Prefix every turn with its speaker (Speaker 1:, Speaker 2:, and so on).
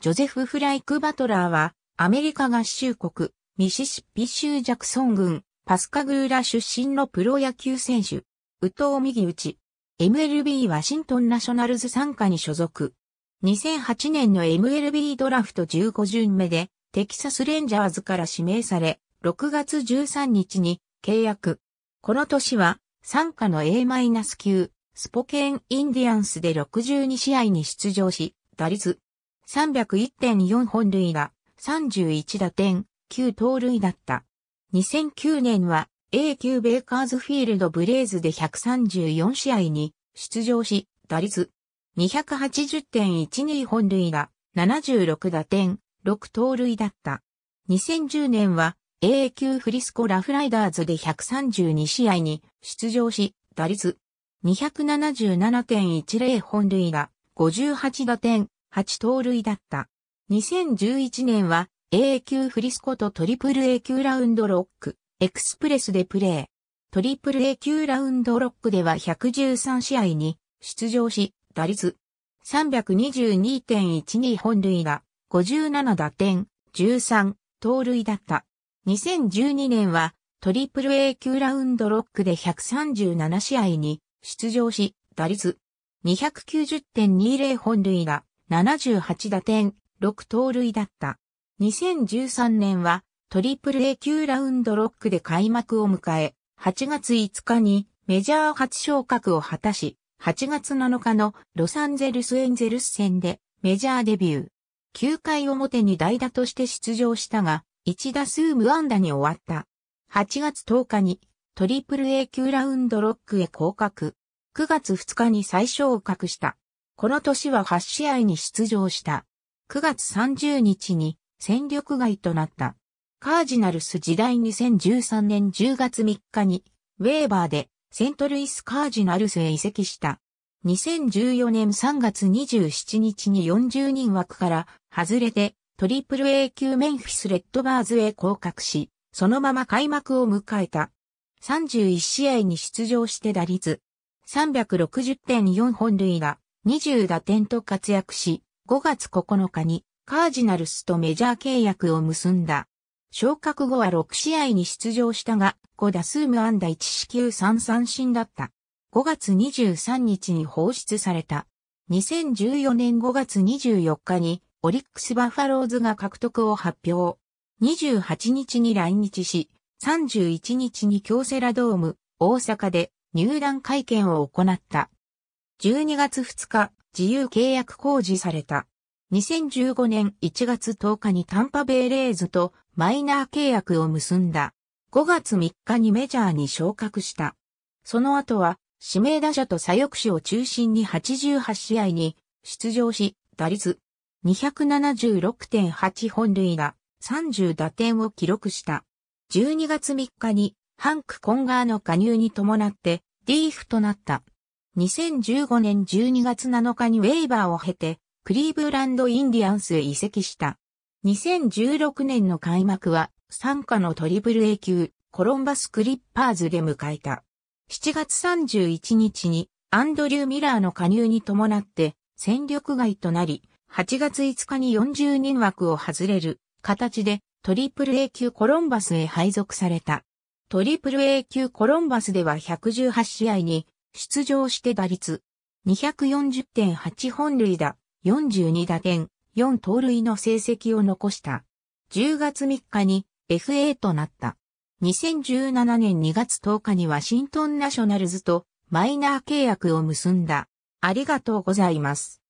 Speaker 1: ジョゼフ・フライク・バトラーは、アメリカ合衆国、ミシシッピ州ジャクソン郡、パスカグーラ出身のプロ野球選手、宇藤右打ち、MLB ワシントンナショナルズ参加に所属。2008年の MLB ドラフト15巡目で、テキサスレンジャーズから指名され、6月13日に契約。この年は、参加の A- 9スポケン・インディアンスで62試合に出場し、打率301.4本塁打、31打点、9盗塁だった。2009年は A 級ベイカーズフィールドブレイズで134試合に出場し、打率280.12本塁打、76打点、6盗塁だった。2010年は A 級フリスコラフライダーズで132試合に出場し、打率277.10本塁打、58打点、8盗塁だった。2011年は A 級フリスコとトリプル A 級ラウンドロック、エクスプレスでプレー。トリプル A 級ラウンドロックでは113試合に出場し、打率322.12本塁打、57打点、13盗塁だった。2012年はトリプル A 級ラウンドロックで137試合に出場し、打率290.20本塁打、78打点、6盗塁だった。2013年はトリプル A 級ラウンドロックで開幕を迎え、8月5日にメジャー初昇格を果たし、8月7日のロサンゼルスエンゼルス戦でメジャーデビュー。9回表に代打として出場したが、1打数無安打に終わった。8月10日にトリプル A 級ラウンドロックへ降格。9月2日に再昇格した。この年は8試合に出場した。9月30日に戦力外となった。カージナルス時代2013年10月3日に、ウェーバーでセントルイスカージナルスへ移籍した。2014年3月27日に40人枠から外れてトリプル A 級メンフィスレッドバーズへ降格し、そのまま開幕を迎えた。31試合に出場して打率360.4本塁打、20打点と活躍し、5月9日にカージナルスとメジャー契約を結んだ。昇格後は6試合に出場したが、5打数無安打1四球3三振だった。5月23日に放出された。2014年5月24日にオリックスバファローズが獲得を発表。28日に来日し、31日に京セラドーム大阪で入団会見を行った。12月2日、自由契約公示された。2015年1月10日にタンパベイレーズとマイナー契約を結んだ。5月3日にメジャーに昇格した。その後は、指名打者と左翼手を中心に88試合に出場し、打率276.8本塁が30打点を記録した。12月3日にハンク・コンガーの加入に伴って、リーフとなった。2015年12月7日にウェイバーを経て、クリーブランドインディアンスへ移籍した。2016年の開幕は、参加のトリプル A 級、コロンバスクリッパーズで迎えた。7月31日に、アンドリュー・ミラーの加入に伴って、戦力外となり、8月5日に40人枠を外れる形で、トリプル A 級コロンバスへ配属された。トリプル A 級コロンバスでは118試合に出場して打率240.8本塁打、42打点、4盗塁の成績を残した。10月3日に FA となった。2017年2月10日にワシントンナショナルズとマイナー契約を結んだ。ありがとうございます。